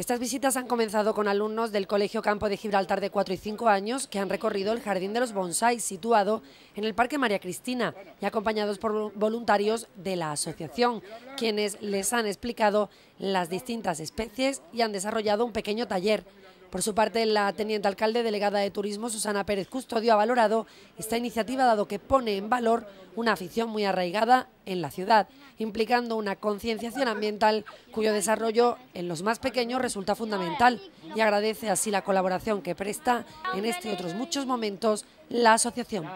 Estas visitas han comenzado con alumnos del Colegio Campo de Gibraltar de 4 y 5 años que han recorrido el Jardín de los Bonsais situado en el Parque María Cristina y acompañados por voluntarios de la asociación, quienes les han explicado las distintas especies y han desarrollado un pequeño taller por su parte, la teniente alcalde delegada de Turismo, Susana Pérez Custodio, ha valorado esta iniciativa dado que pone en valor una afición muy arraigada en la ciudad, implicando una concienciación ambiental cuyo desarrollo en los más pequeños resulta fundamental y agradece así la colaboración que presta en este y otros muchos momentos la asociación.